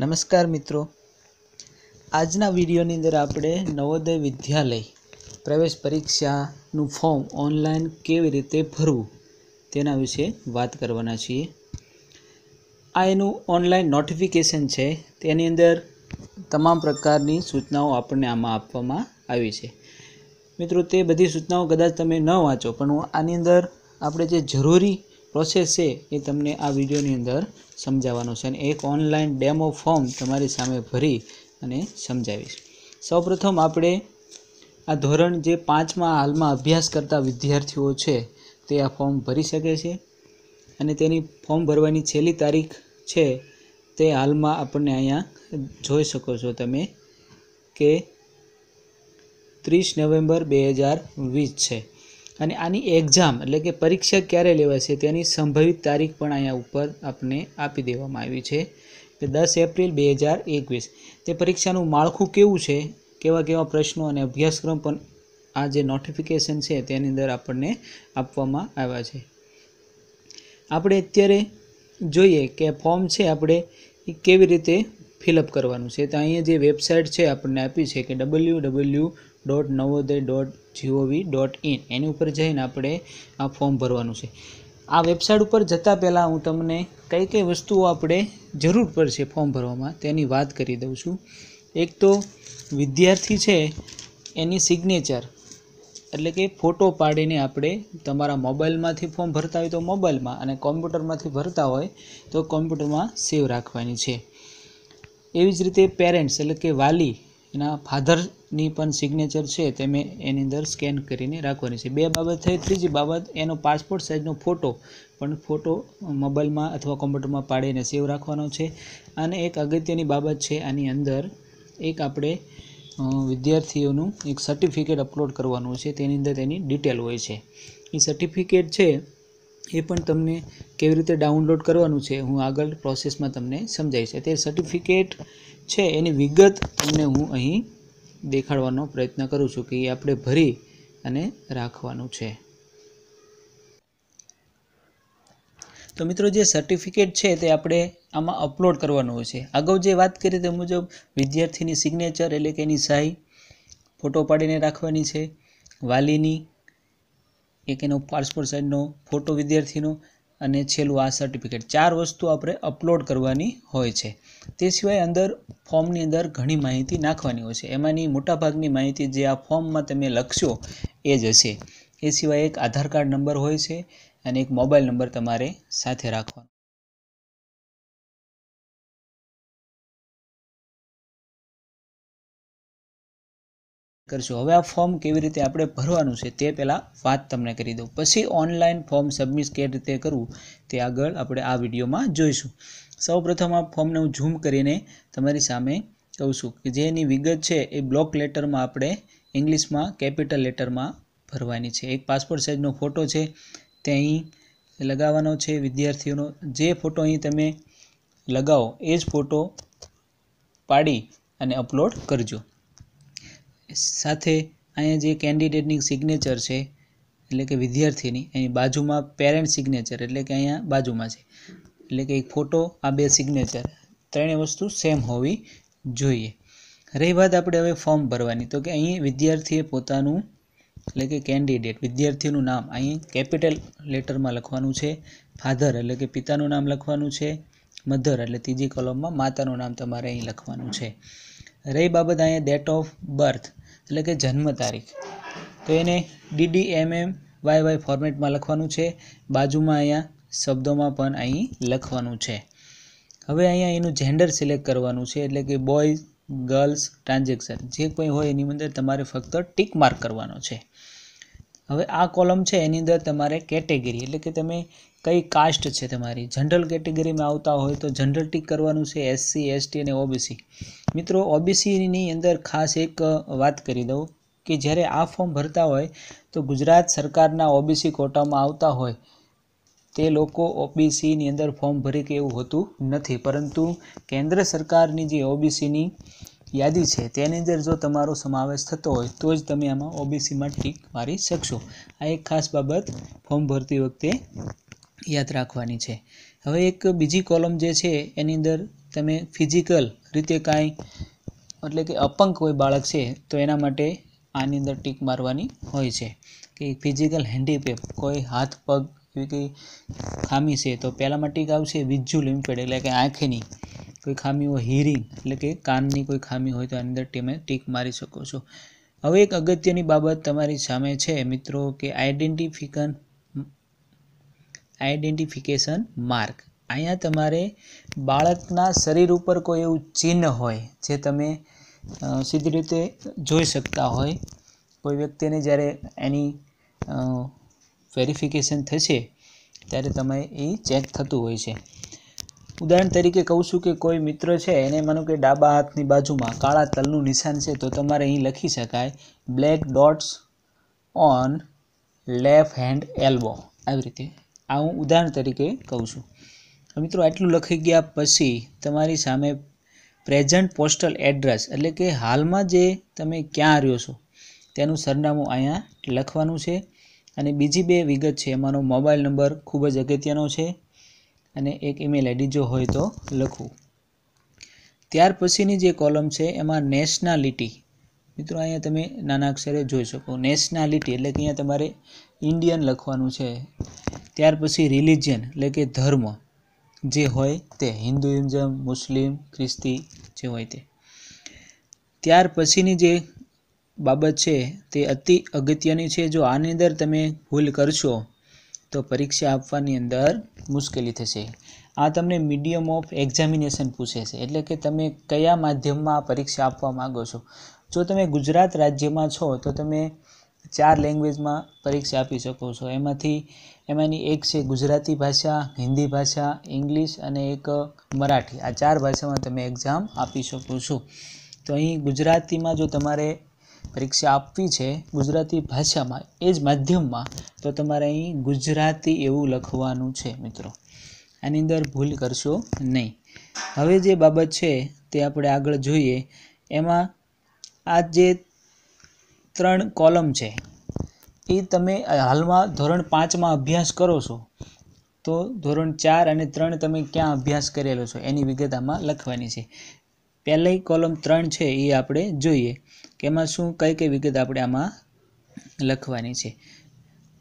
નમસ્કાર મિત્રો આજના વિડીયોની અંદર આપણે નવોદય વિદ્યાલય પ્રવેશ પરીક્ષાનું ફોર્મ ઓનલાઈન કેવી રીતે ભરવું તેના વિશે વાત કરવાના છીએ આ એનું ઓનલાઈન નોટિફિકેશન છે તેની અંદર તમામ પ્રકારની સૂચનાઓ આપણને આમાં આપવામાં આવી છે મિત્રો તે બધી સૂચનાઓ કદાચ તમે ન વાંચો પણ આની અંદર આપણે જે જરૂરી પ્રોસેસ છે એ તમને આ વિડીયોની અંદર સમજાવવાનો છે અને એક ઓનલાઈન ડેમો ફોર્મ તમારી સામે ભરી અને સમજાવીશ સૌપ્રથમ આપણે આ ધોરણ જે પાંચમાં હાલમાં અભ્યાસ કરતા વિદ્યાર્થીઓ છે તે આ ફોર્મ ભરી શકે છે અને તેની ફોર્મ ભરવાની છેલ્લી તારીખ છે તે હાલમાં આપણને અહીંયા જોઈ શકો છો તમે કે ત્રીસ નવેમ્બર બે હજાર વીસ છે અને આની એક્ઝામ એટલે કે પરીક્ષા ક્યારે લેવાશે તેની સંભવિત તારીખ પણ અહીંયા ઉપર આપને આપી દેવામાં આવી છે કે દસ એપ્રિલ બે હજાર એકવીસ તે પરીક્ષાનું માળખું કેવું છે કેવા કેવા પ્રશ્નો અને અભ્યાસક્રમ પણ આ જે નોટિફિકેશન છે તેની અંદર આપણને આપવામાં આવ્યા છે આપણે અત્યારે જોઈએ કે ફોર્મ છે આપણે એ કેવી રીતે ફિલઅપ કરવાનું છે તો અહીંયા જે વેબસાઇટ છે આપણને આપી છે કે W W dot Navodaya dot G O V dot in એની ઉપર જઈને આપણે આ ફોર્મ ભરવાનું છે આ વેબસાઇટ ઉપર જતાં પહેલાં હું તમને કઈ કઈ વસ્તુઓ આપણે જરૂર પડશે ફોર્મ ભરવામાં તેની વાત કરી દઉં છું એક તો વિદ્યાર્થી છે એની સિગ્નેચર એટલે કે ફોટો પાડીને આપણે તમારા મોબાઈલમાંથી ફોર્મ ભરતા હોય તો મોબાઈલમાં અને કોમ્પ્યુટરમાંથી ભરતા હોય તો કોમ્પ્યુટરમાં સેવ રાખવાની છે એવી જ રીતે પેરેન્ટ્સ એટલે કે વાલી એના ફાધરની પણ સિગ્નેચર છે તે મેં એની અંદર સ્કેન કરીને રાખવાની છે બે બાબત થઈ ત્રીજી બાબત એનો પાસપોર્ટ સાઇઝનો ફોટો પણ ફોટો મોબાઈલમાં અથવા કોમ્પ્યુટરમાં પાડીને સેવ રાખવાનો છે અને એક અગત્યની બાબત છે આની અંદર એક આપણે વિદ્યાર્થીઓનું એક સર્ટિફિકેટ અપલોડ કરવાનું છે તેની અંદર તેની ડિટેલ હોય છે એ સર્ટિફિકેટ છે એ પણ તમને કેવી રીતે ડાઉનલોડ કરવાનું છે હું આગળ પ્રોસેસમાં તમને સમજાવીશ તે સર્ટિફિકેટ છે એની વિગત તમને હું અહીં દેખાડવાનો પ્રયત્ન કરું છું કે એ આપણે ભરી અને રાખવાનું છે તો મિત્રો જે સર્ટિફિકેટ છે તે આપણે આમાં અપલોડ કરવાનું હોય છે અગાઉ જે વાત કરી તે મુજબ વિદ્યાર્થીની સિગ્નેચર એટલે કે એની સાઈ ફોટો પાડીને રાખવાની છે વાલીની એક એનો પાસપોર્ટ સાઇઝનો ફોટો વિદ્યાર્થીનો અને છેલ્લું આ સર્ટિફિકેટ ચાર વસ્તુ આપણે અપલોડ કરવાની હોય છે તે સિવાય અંદર ફોર્મની અંદર ઘણી માહિતી નાખવાની હોય છે એમાંની મોટાભાગની માહિતી જે આ ફોર્મમાં તમે લખશો એ જ હશે એ સિવાય એક આધાર કાર્ડ નંબર હોય છે અને એક મોબાઈલ નંબર તમારે સાથે રાખવાનો કરશું હવે આ ફોર્મ કેવી રીતે આપણે ભરવાનું છે તે પહેલાં વાત તમને કરી દઉં પછી ઓનલાઈન ફોર્મ સબમિટ કે રીતે કરવું તે આગળ આપણે આ વિડીયોમાં જોઈશું સૌપ્રથમ આ ફોર્મને હું ઝૂમ કરીને તમારી સામે કહું છું કે જેની વિગત છે એ બ્લોક લેટરમાં આપણે ઇંગ્લિશમાં કેપિટલ લેટરમાં ભરવાની છે એક પાસપોર્ટ સાઇઝનો ફોટો છે તે અહીં લગાવવાનો છે વિદ્યાર્થીઓનો જે ફોટો અહીં તમે લગાવો એ જ ફોટો પાડી અને અપલોડ કરજો સાથે અહીંયા જે કેન્ડિડેટની સિગ્નેચર છે એટલે કે વિદ્યાર્થીની એની બાજુમાં પેરેન્ટ સિગ્નેચર એટલે કે અહીંયા બાજુમાં છે એટલે કે એક ફોટો આ બે સિગ્નેચર ત્રણેય વસ્તુ સેમ હોવી જોઈએ રહી વાત આપણે હવે ફોર્મ ભરવાની તો કે અહીં વિદ્યાર્થીએ પોતાનું એટલે કે કેન્ડિડેટ વિદ્યાર્થીનું નામ અહીં કેપિટલ લેટરમાં લખવાનું છે ફાધર એટલે કે પિતાનું નામ લખવાનું છે મધર એટલે ત્રીજી કોલમમાં માતાનું નામ તમારે અહીં લખવાનું છે રહી બાબત અહીંયા ડેટ ઓફ બર્થ એટલે કે જન્મ તારીખ તો એને ડીડીએમએમ વાય વાય ફોર્મેટમાં લખવાનું છે બાજુમાં અહીંયા શબ્દોમાં પણ અહીં લખવાનું છે હવે અહીંયા એનું જેન્ડર સિલેક્ટ કરવાનું છે એટલે કે બોય ગર્લ્સ ટ્રાન્ઝેક્શન જે કોઈ હોય એની અંદર તમારે ફક્ત ટીક માર્ક કરવાનો છે હવે આ કોલમ છે એની અંદર તમારે કેટેગરી એટલે કે તમે કઈ કાસ્ટ છે તમારી જનરલ કેટેગરીમાં આવતા હોય તો જનરલ ટીક કરવાનું છે એસસી એસટી અને ઓબીસી મિત્રો ઓબીસીની અંદર ખાસ એક વાત કરી દઉં કે જ્યારે આ ફોર્મ ભરતા હોય તો ગુજરાત સરકારના ઓબીસી કોટામાં આવતા હોય તે લોકો ઓબીસીની અંદર ફોર્મ ભરે કે એવું હોતું નથી પરંતુ કેન્દ્ર સરકારની જે ઓબીસીની યાદી છે તેની અંદર જો તમારો સમાવેશ થતો હોય તો જ તમે આમાં ઓબીસીમાં ટીક મારી શકશો આ એક ખાસ બાબત ફોર્મ ભરતી વખતે યાદ રાખવાની છે હવે એક બીજી કોલમ જે છે એની અંદર તમે ફિઝિકલ રીતે કાંઈ એટલે કે અપંગ કોઈ બાળક છે તો એના માટે આની અંદર ટીક મારવાની હોય છે કે ફિઝિકલ હેન્ડીપેપ કોઈ હાથ પગ એવી કંઈ ખામી છે તો પહેલામાં ટીક આવશે વિઝ્યુઅલ લિમિટેડ એટલે કે આંખની કોઈ ખામી હોય હિરિંગ એટલે કે કાનની કોઈ ખામી હોય તો અંદર તમે ટીક મારી શકો છો હવે એક અગત્યની બાબત તમારી સામે છે મિત્રો કે આઈડેન્ટિફિકન આઈડેન્ટિફિકેશન માર્ક અહીંયા તમારે બાળકના શરીર ઉપર કોઈ એવું ચિહ્ન હોય જે તમે સીધી રીતે જોઈ શકતા હોય કોઈ વ્યક્તિને જ્યારે એની વેરિફિકેશન થશે ત્યારે તમે એ ચેક થતું હોય છે ઉદાહરણ તરીકે કહું છું કે કોઈ મિત્ર છે એને માનું કે ડાબા હાથની બાજુમાં કાળા તલનું નિશાન છે તો તમારે અહીં લખી શકાય black dots on left hand elbow આવી રીતે આ હું ઉદાહરણ તરીકે કહું છું મિત્રો આટલું લખી ગયા પછી તમારી સામે પ્રેઝન્ટ પોસ્ટલ એડ્રેસ એટલે કે હાલમાં જે તમે ક્યાં રહ્યો છો તેનું સરનામું અહીંયા લખવાનું છે અને બીજી બે વિગત છે એમાંનો મોબાઈલ નંબર ખૂબ જ અગત્યનો છે અને એક ઈમેલ આઈડી જો હોય તો લખવું ત્યાર પછીની જે કોલમ છે એમાં નેશનાલિટી મિત્રો અહીંયા તમે નાના અક્ષરે જોઈ શકો નેશનાલિટી એટલે કે અહીંયા તમારે ઇન્ડિયન લખવાનું છે ત્યાર પછી રિલિજિયન એટલે કે ધર્મ જે હોય તે હિન્દુઇઝમ મુસ્લિમ ખ્રિસ્તી જે હોય તે ત્યાર પછીની જે બાબત છે તે અતિ અગત્યની છે જો આની અંદર તમે ભૂલ કરશો તો પરીક્ષા આપવાની અંદર મુશ્કેલી થશે આ તમને મીડિયમ ઓફ એક્ઝામિનેશન પૂછે છે એટલે કે તમે કયા માધ્યમમાં પરીક્ષા આપવા માગો છો જો તમે ગુજરાત રાજ્યમાં છો તો તમે ચાર લેંગ્વેજમાં પરીક્ષા આપી શકો છો એમાંથી એમાંની એક છે ગુજરાતી ભાષા હિન્દી ભાષા ઇંગ્લિશ અને એક મરાઠી આ ચાર ભાષામાં તમે એક્ઝામ આપી શકો છો તો અહીં ગુજરાતીમાં જો તમારે પરીક્ષા આપવી છે ગુજરાતી ભાષામાં એ જ માધ્યમમાં તો તમારે અહીં ગુજરાતી એવું લખવાનું છે મિત્રો આની અંદર ભૂલ કરશો નહીં હવે જે બાબત છે તે આપણે આગળ જોઈએ એમાં આ જે ત્રણ કોલમ છે એ તમે હાલમાં ધોરણ પાંચમાં અભ્યાસ કરો છો તો ધોરણ ચાર અને ત્રણ તમે ક્યાં અભ્યાસ કરેલો છો એની વિગત આમાં લખવાની છે પહેલી કોલમ ત્રણ છે એ આપણે જોઈએ કે એમાં શું કઈ કઈ વિગત આપણે આમાં લખવાની છે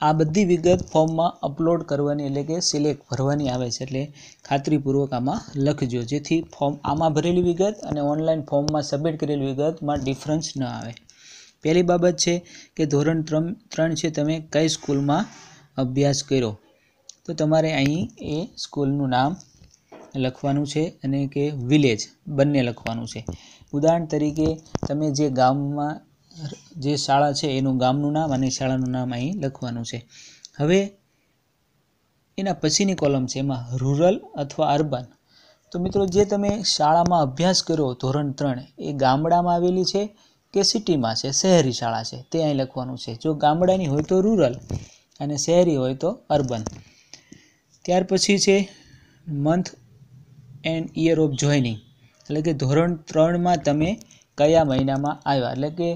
આ બધી વિગત ફોર્મમાં અપલોડ કરવાની એટલે કે સિલેક્ટ ભરવાની આવે છે એટલે ખાતરીપૂર્વક આમાં લખજો જેથી ફોર્મ આમાં ભરેલી વિગત અને ઓનલાઈન ફોર્મમાં સબમિટ કરેલી વિગતમાં ડિફરન્સ ન આવે પહેલી બાબત છે કે ધોરણ ત્રણ ત્રણ છે તમે કઈ સ્કૂલમાં અભ્યાસ કર્યો તો તમારે અહીં એ સ્કૂલનું નામ લખવાનું છે અને કે વિલેજ બંને લખવાનું છે ઉદાહરણ તરીકે તમે જે ગામમાં જે શાળા છે એનું ગામનું નામ અને શાળાનું નામ અહીં લખવાનું છે હવે એના પછીની કોલમ છે એમાં રૂરલ અથવા અર્બન તો મિત્રો જે તમે શાળામાં અભ્યાસ કર્યો ધોરણ ત્રણ એ ગામડામાં આવેલી છે કે સિટીમાં છે શહેરી શાળા છે તે અહીં લખવાનું છે જો ગામડાની હોય તો રૂરલ અને શહેરી હોય તો અર્બન ત્યાર પછી છે month and year of joining એટલે કે ધોરણ ત્રણમાં તમે કયા મહિનામાં આવ્યા એટલે કે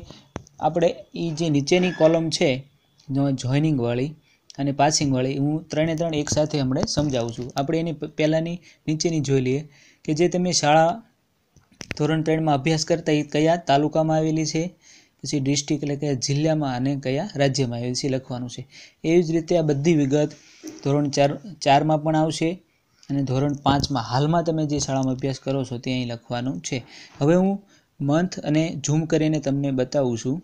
આપણે એ જે નીચેની કોલમ છે જોઈનિંગવાળી અને પાસિંગવાળી હું ત્રણે ત્રણ એકસાથે હમણે સમજાવું છું આપણે એની પહેલાંની નીચેની જોઈ લઈએ કે જે તમે શાળા ધોરણ ત્રણમાં અભ્યાસ કરતા એ કયા તાલુકામાં આવેલી છે પછી ડિસ્ટ્રિક્ટ એટલે કે જિલ્લામાં અને કયા રાજ્યમાં આવેલી છે લખવાનું છે એવી જ રીતે આ બધી વિગત ધોરણ ચાર ચારમાં પણ આવશે અને ધોરણ પાંચમાં હાલમાં તમે જે શાળામાં અભ્યાસ કરો છો તે અહીં લખવાનું છે હવે હું મંથ અને ઝૂમ કરીને તમને બતાવું છું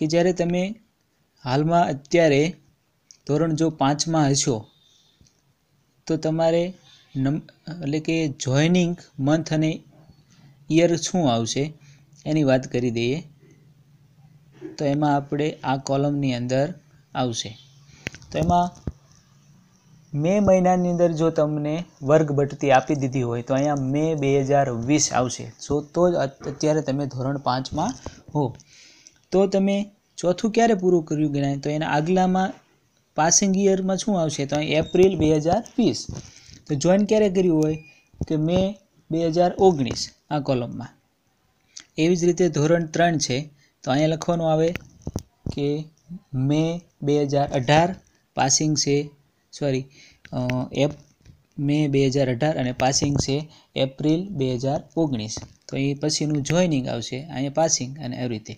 કે જ્યારે તમે હાલમાં અત્યારે ધોરણ જો પાંચમાં હશો તો તમારે નમ એટલે કે જોઈનિંગ મંથ અને યર શું આવશે એની વાત કરી દઈએ તો એમાં આપણે આ કોલમની અંદર આવશે તો એમાં મે મહિનાની અંદર જો તમને વર્ગ બઢતી આપી દીધી હોય તો અહીંયા મે બે હજાર વીસ આવશે જો તો જ અત્યારે તમે ધોરણ પાંચમાં હો તો તમે ચોથું ક્યારે પૂરું કર્યું ગણાય તો એના આગલામાં પાસિંગ યરમાં શું આવશે તો અહીં એપ્રિલ બે હજાર વીસ તો જોઈન ક્યારે કર્યું હોય કે મે બે હજાર ઓગણીસ આ કોલમમાં એવી જ રીતે ધોરણ ત્રણ છે તો અહીંયા લખવાનું આવે કે મે બે હજાર અઢાર પાસિંગ છે સોરી એપ મે બે હજાર અઢાર અને પાસિંગ છે એપ્રિલ બે હજાર ઓગણીસ તો એ પછીનું જોઈનિંગ આવશે અહીંયા પાસિંગ અને એવી રીતે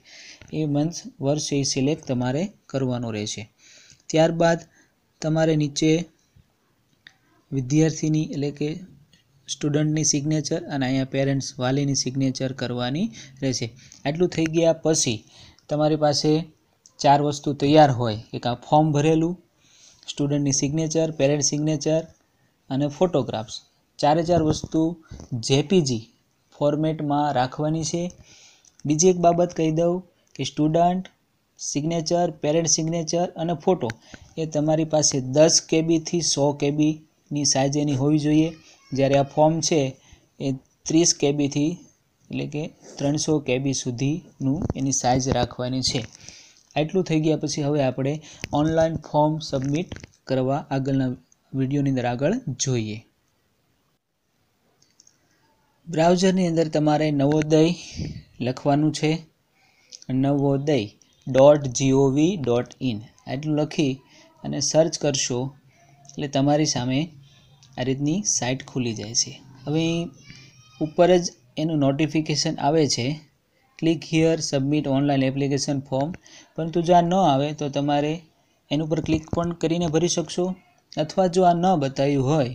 એ મંથ વર્ષ એ સિલેક્ટ તમારે કરવાનું રહેશે ત્યારબાદ તમારે નીચે વિદ્યાર્થીની એટલે કે સ્ટુડન્ટની સિગ્નેચર અને અહીંયા પેરેન્ટ્સ વાલીની સિગ્નેચર કરવાની રહેશે આટલું થઈ ગયા પછી તમારી પાસે ચાર વસ્તુ તૈયાર હોય એક આ ફોર્મ ભરેલું સ્ટુડન્ટની સિગ્નેચર પેરેન્ટ સિગ્નેચર અને ફોટોગ્રાફ્સ ચારે ચાર વસ્તુ જેપીજી ફોર્મેટમાં રાખવાની છે બીજી એક બાબત કહી દઉં કે સ્ટુડન્ટ સિગ્નેચર પેરેન્ટ સિગ્નેચર અને ફોટો એ તમારી પાસે દસ કેબીથી સો કેબીની સાઇઝ એની હોવી જોઈએ જ્યારે આ ફોર્મ છે એ ત્રીસ કેબીથી એટલે કે ત્રણસો કેબી સુધીનું એની સાઇઝ રાખવાની છે આટલું થઈ ગયા પછી હવે આપણે ઓનલાઈન ફોર્મ સબમિટ કરવા આગળના વિડીયોની અંદર આગળ જોઈએ બ્રાઉઝરની અંદર તમારે નવોદય લખવાનું છે Navodaya dot G O V dot in આટલું લખી અને સર્ચ કરશો એટલે તમારી સામે આ રીતની સાઇટ ખુલી જાય છે હવે ઉપર જ એનું નોટિફિકેશન આવે છે click here submit online application form પરંતુ જો આ ન આવે તો તમારે એનું પર ક્લિક પણ કરીને ભરી શકશો અથવા જો આ ન બતાવ્યું હોય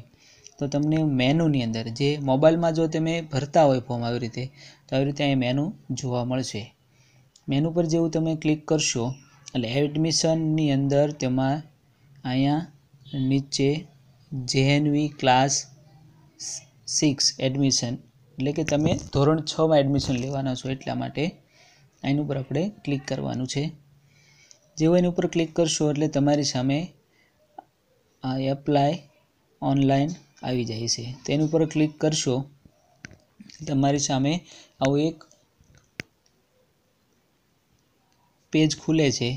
તો તમને મેનુની અંદર જે મોબાઈલમાં જો તમે ભરતા હોય ફોર્મ આવી રીતે તો આવી રીતે અહીં મેનુ જોવા મળશે મેનુ પર જેવું તમે ક્લિક કરશો એટલે એડમિશનની અંદર તેમાં અહીંયા નીચે જેએનવી ક્લાસ સિક્સ એડમિશન એટલે કે તમે ધોરણ છમાં એડમિશન લેવાના છો એટલા માટે એની ઉપર આપણે ક્લિક કરવાનું છે જેવું એની ઉપર ક્લિક કરશો એટલે તમારી સામે આ એપ્લાય ઓનલાઈન આવી જાય છે તેની ઉપર ક્લિક કરશો તમારી સામે આવું એક પેજ ખુલે છે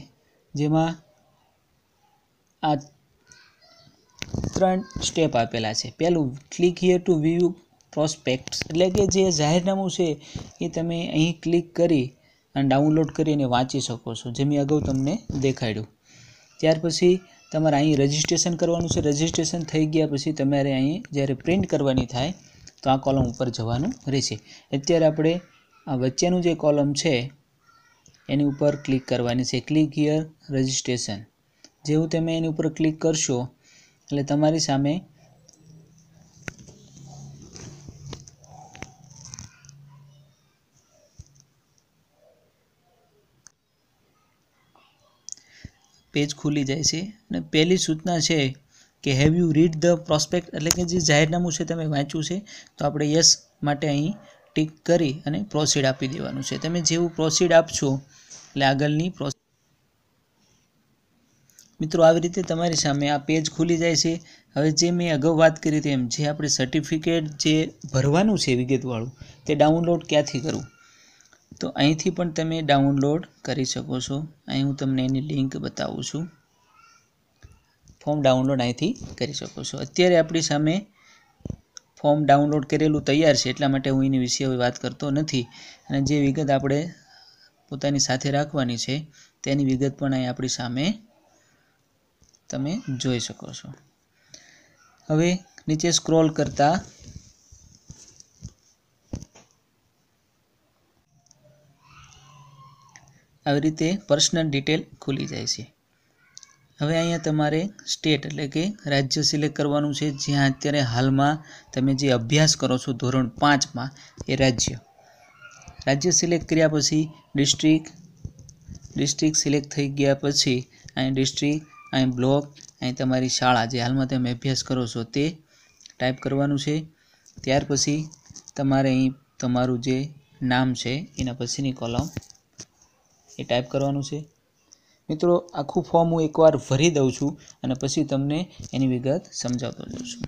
જેમાં આ ત્રણ સ્ટેપ આપેલા છે પહેલું click here to view prospectus એટલે કે જે જાહેરનામું છે એ તમે અહીં ક્લિક કરી અને ડાઉનલોડ કરી અને વાંચી શકો છો જે મેં અગાઉ તમને દેખાડ્યું ત્યાર પછી તમારે અહીં રજિસ્ટ્રેશન કરવાનું છે રજિસ્ટ્રેશન થઈ ગયા પછી તમારે અહીં જ્યારે પ્રિન્ટ કરવાની થાય તો આ કોલમ ઉપર જવાનું રહેશે અત્યારે આપણે આ વચ્ચેનું જે કોલમ છે એની ઉપર ક્લિક કરવાની છે ક્લિક હિયર રજિસ્ટ્રેશન જેવું તમે એની ઉપર ક્લિક કરશો એટલે તમારી સામે પેજ ખુલી જાય છે અને પહેલી સૂચના છે કે have you read the prospect એટલે કે જે જાહેરનામું છે તમે વાંચ્યું છે તો આપણે યસ માટે અહીં ટીક કરી અને પ્રોસીડ આપી દેવાનું છે તમે જેવું પ્રોસીડ આપશો એટલે આગળની મિત્રો આવી રીતે તમારી સામે આ પેજ ખુલી જાય છે હવે જે મેં અગાઉ વાત કરી તેમ જે આપણે સર્ટિફિકેટ જે ભરવાનું છે વિગતવાળું તે ડાઉનલોડ ક્યાંથી કરવું તો અહીંથી પણ તમે ડાઉનલોડ કરી શકો છો અહીં હું તમને એની લિંક બતાવું છું ફોર્મ ડાઉનલોડ અહીંથી કરી શકો છો અત્યારે આપણી સામે ફોર્મ ડાઉનલોડ કરેલું તૈયાર છે એટલા માટે હું એની વિશે વાત કરતો નથી અને જે વિગત આપણે પોતાની સાથે રાખવાની છે તેની વિગત પણ અહીં આપણી સામે તમે જોઈ શકો છો હવે નીચે સ્ક્રોલ કરતાં આવી રીતે પર્સનલ ડિટેલ ખુલી જાય છે હવે અહીંયા તમારે સ્ટેટ એટલે કે રાજ્ય સિલેક્ટ કરવાનું છે જ્યાં અત્યારે હાલમાં તમે જે અભ્યાસ કરો છો ધોરણ પાંચમાં એ રાજ્ય રાજ્ય સિલેક્ટ કર્યા પછી ડિસ્ટ્રિક્ટ ડિસ્ટ્રિક્ટ સિલેક્ટ થઈ ગયા પછી અહીં ડિસ્ટ્રિક્ટ અહીં બ્લોક અહીં તમારી શાળા જે હાલમાં તમે અભ્યાસ કરો છો તે ટાઈપ કરવાનું છે ત્યાર પછી તમારે અહીં તમારું જે નામ છે એના પછીની કોલમ એ ટાઈપ કરવાનું છે મિત્રો આખું ફોર્મ હું એકવાર ભરી દઉં છું અને પછી તમને એની વિગત સમજાવતો જઉં છું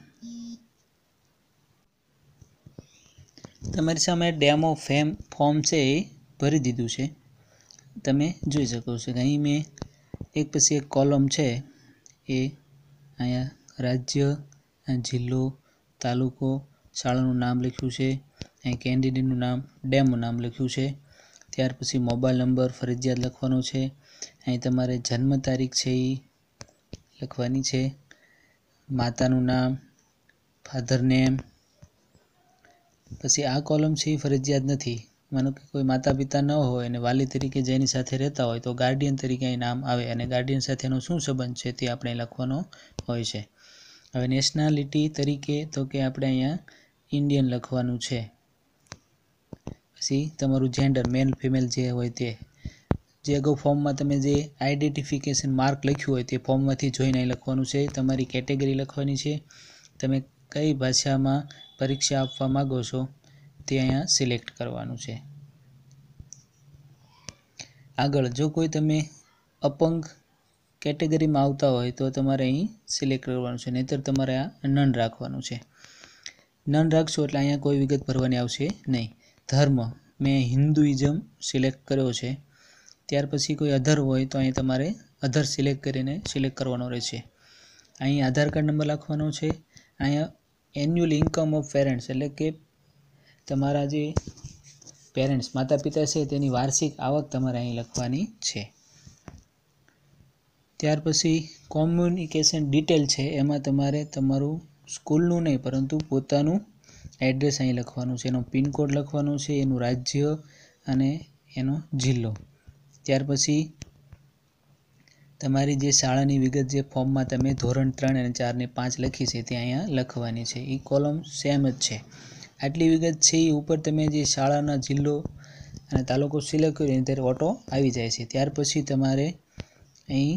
તમારી સામે ડેમો ફેમ ફોર્મ છે એ ભરી દીધું છે તમે જોઈ શકો છો કે અહીં મેં એક પછી એક કોલમ છે એ અહીંયા રાજ્ય જિલ્લો તાલુકો શાળાનું નામ લખ્યું છે અહીં કેન્ડિડેટનું નામ ડેમનું નામ લખ્યું છે ત્યાર પછી મોબાઈલ નંબર ફરજિયાત લખવાનો છે અહીં તમારે જન્મ તારીખ છે એ લખવાની છે માતાનું નામ ફાધર નેમ પછી આ કોલમ છે એ ફરજિયાત નથી માનો કે કોઈ માતા પિતા ન હોય અને વાલી તરીકે જેની સાથે રહેતા હોય તો ગાર્ડિયન તરીકે અહીં નામ આવે અને ગાર્ડિયન સાથેનો શું સંબંધ છે તે આપણે લખવાનો હોય છે હવે નેશનાલિટી તરીકે તો કે આપણે અહીંયા ઇન્ડિયન લખવાનું છે પછી તમારું જેન્ડર મેલ ફિમેલ જે હોય તે જે અગાઉ ફોર્મમાં તમે જે આઈડેન્ટિફિકેશન માર્ક લખ્યું હોય તે ફોર્મમાંથી જોઈને લખવાનું છે તમારી કેટેગરી લખવાની છે તમે કઈ ભાષામાં પરીક્ષા આપવા માગો છો તે અહીંયા સિલેક્ટ કરવાનું છે આગળ જો કોઈ તમે અપંગ કેટેગરીમાં આવતા હોય તો તમારે અહીં સિલેક્ટ કરવાનું છે નહીતર તમારે આ નન રાખવાનું છે નન રાખશો એટલે અહીંયા કોઈ વિગત ભરવાની આવશે નહીં ધર્મ મેં હિન્દુઇઝમ સિલેક્ટ કર્યો છે ત્યાર પછી કોઈ અધર હોય તો અહીં તમારે અધર સિલેક્ટ કરીને સિલેક્ટ કરવાનો રહેશે અહીં આધાર કાર્ડ નંબર લખવાનો છે અહીંયા એન્યુઅલ ઇન્કમ ઓફ પેરેન્ટ્સ એટલે કે તમારા જે પેરેન્ટ્સ માતા પિતા છે તેની વાર્ષિક આવક તમારે અહીં લખવાની છે ત્યાર પછી કોમ્યુનિકેશન ડિટેલ છે એમાં તમારે તમારું સ્કૂલનું નહીં પરંતુ પોતાનું એડ્રેસ અહીં લખવાનું છે એનો પિનકોડ લખવાનું છે એનું રાજ્ય અને એનો જિલ્લો ત્યાર પછી તમારી જે શાળાની વિગત જે ફોર્મમાં તમે ધોરણ ત્રણ અને ચારને પાંચ લખી છે તે અહીંયા લખવાની છે એ કોલમ સેમ જ છે આટલી વિગત છે એ ઉપર તમે જે શાળાના જિલ્લો અને તાલુકો સિલેક્ટ કર્યો એની ત્યારે ઓટો આવી જાય છે ત્યાર પછી તમારે અહીં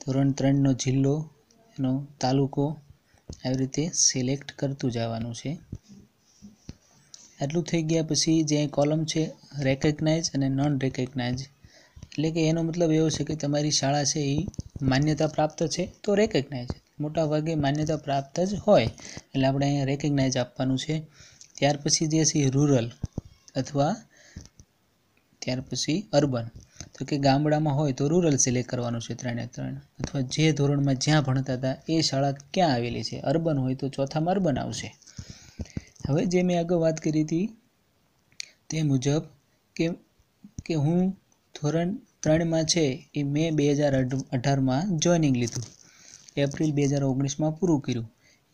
ધોરણ ત્રણનો જિલ્લો એનો તાલુકો આવી રીતે સિલેક્ટ કરતું જવાનું છે આટલું થઈ ગયા પછી જે કોલમ છે રેકગ્નાઇઝ અને નોન રેકગ્નાઇઝ એટલે કે એનો મતલબ એવો છે કે તમારી શાળા છે એ માન્યતા પ્રાપ્ત છે તો રેકગ્નાઇઝ મોટા ભાગે માન્યતા પ્રાપ્ત જ હોય એટલે આપણે અહીંયા રેકગ્નાઇઝ આપવાનું છે ત્યાર પછી જે છે રૂરલ અથવા ત્યાર પછી અર્બન તો કે ગામડામાં હોય તો રૂરલ સિલેક્ટ કરવાનું છે ત્રણે ત્રણ અથવા જે ધોરણમાં જ્યાં ભણતા હતા એ શાળા ક્યાં આવેલી છે અર્બન હોય તો ચોથામાં અર્બન આવશે હવે જે મેં અગાઉ વાત કરી હતી તે મુજબ કે કે હું ધોરણ ત્રણમાં છે એ મેં બે હજાર અઢારમાં જોઈનિંગ લીધું એપ્રિલ બે હજાર ઓગણીસમાં પૂરું કર્યું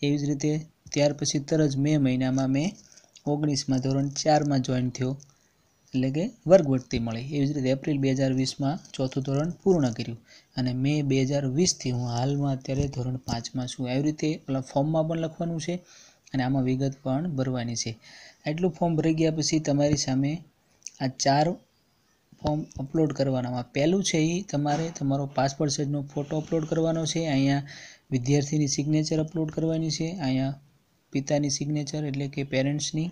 એવી જ રીતે ત્યાર પછી તરત જ મે મહિનામાં મેં ઓગણીસમાં ધોરણ ચારમાં જોઈન થયો એટલે કે વર્ગવર્તી મળી એવી જ રીતે એપ્રિલ બે હજાર વીસમાં ચોથું ધોરણ પૂર્ણ કર્યું અને મે બે હજાર વીસથી હું હાલમાં અત્યારે ધોરણ પાંચમાં છું આવી રીતે ઓલા ફોર્મમાં પણ લખવાનું છે અને આમાં વિગત પણ ભરવાની છે એટલું ફોર્મ ભરી ગયા પછી તમારી સામે આ ચાર ફોર્મ અપલોડ કરવાનામાં પહેલું છે એ તમારે તમારો પાસપોર્ટ સાઇઝનો ફોટો અપલોડ કરવાનો છે અહીંયા વિદ્યાર્થીની સિગ્નેચર અપલોડ કરવાની છે અહીંયા પિતાની સિગ્નેચર એટલે કે પેરેન્ટ્સની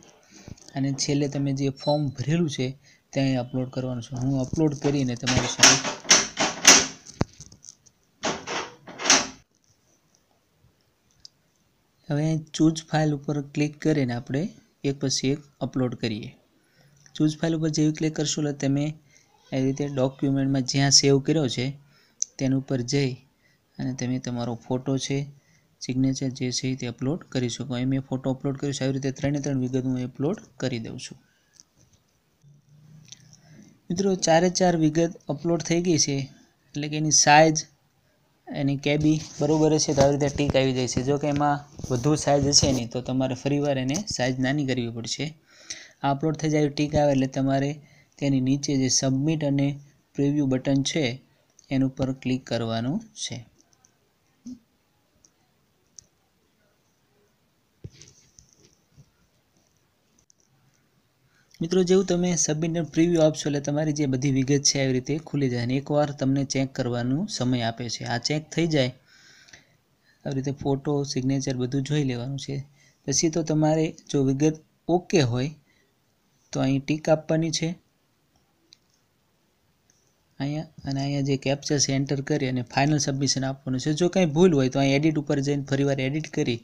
અને છેલ્લે તમે જે ફોર્મ ભરેલું છે ત્યાં અપલોડ કરવાનું છે હું અપલોડ કરીને તમારી સામે હવે ચૂઝ ફાઇલ ઉપર ક્લિક કરીને આપણે એક પછી એક અપલોડ કરીએ ચૂઝ ફાઇલ ઉપર જેવી ક્લિક કરશો એટલે તમે એ રીતે ડોક્યુમેન્ટમાં જ્યાં સેવ કર્યો છે તેની ઉપર જઈ અને તમે તમારો ફોટો છે સિગ્નેચર જે છે તે અપલોડ કરી શકો અહીં મેં ફોટો અપલોડ કર્યો છે આવી રીતે ત્રણે ત્રણ વિગત હું અપલોડ કરી દઉં છું મિત્રો ચારે ચાર વિગત અપલોડ થઈ ગઈ છે એટલે કે એની સાઇઝ એની કેબી બરાબર હશે તો આવી રીતે ટીક આવી જાય છે જો કે એમાં વધુ સાઇઝ હશે નહીં તો તમારે ફરીવાર એને સાઇઝ નાની કરવી પડશે આ અપલોડ થઈ જાય ટીક આવે એટલે તમારે તેની નીચે જે સબમિટ અને પ્રિવ્યૂ બટન છે એનું પર ક્લિક કરવાનું છે મિત્રો જેવું તમે સબમિટને પ્રિવ્યૂ આપશો એટલે તમારી જે બધી વિગત છે આવી રીતે ખુલી જાય અને એકવાર તમને ચેક કરવાનું સમય આપે છે આ ચેક થઈ જાય આવી રીતે ફોટો સિગ્નેચર બધું જોઈ લેવાનું છે પછી તો તમારે જો વિગત ઓકે હોય તો અહીં ટીક આપવાની છે અહીંયા અને અહીંયા જે કેપ્ચર છે એન્ટર કરી અને ફાઇનલ સબમિશન આપવાનું છે જો કંઈ ભૂલ હોય તો અહીં એડિટ ઉપર જઈને ફરીવાર એડિટ કરી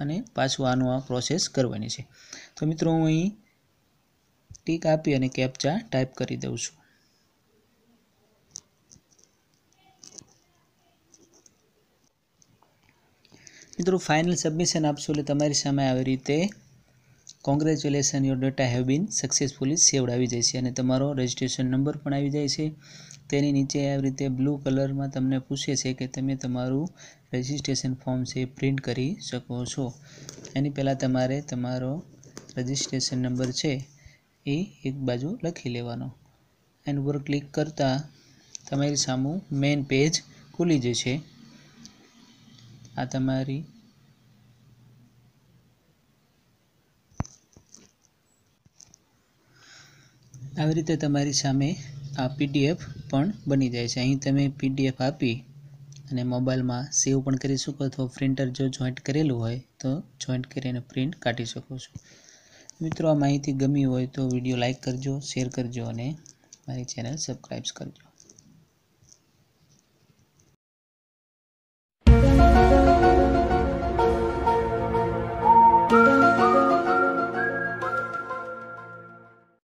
અને પાછું આનું આ પ્રોસેસ કરવાની છે તો મિત્રો હું અહીં ટીક આપી અને કેપચા ટાઈપ કરી દઉં છું મિત્રો ફાઇનલ સબમિશન આપશો એટલે તમારી સામે આવી રીતે congratulation your data have been successfully saved આવી જાય છે અને તમારો રજિસ્ટ્રેશન નંબર પણ આવી જાય છે તેની નીચે આવી રીતે બ્લુ કલરમાં તમને પૂછે છે કે તમે તમારું રજિસ્ટ્રેશન ફોર્મ છે પ્રિન્ટ કરી શકો છો એની પહેલાં તમારે તમારો રજિસ્ટ્રેશન નંબર છે એ એક બાજુ લખી લેવાનો એન ઉપર ક્લિક કરતાં તમારી સામું મેઇન પેજ ખુલી જશે આ તમારી આવી રીતે તમારી સામે આ પીડીએફ પણ બની જાય છે અહીં તમે પીડીએફ આપી અને મોબાઈલમાં સેવ પણ કરી શકો અથવા પ્રિન્ટર જો જોઈન્ટ કરેલું હોય તો જોઈન્ટ કરીને પ્રિન્ટ કાઢી શકો છો મિત્રો આ માહિતી ગમી હોય તો વિડીયો લાઇક કરજો શેર કરજો અને મારી ચેનલ સબસ્ક્રાઇબ્સ કરજો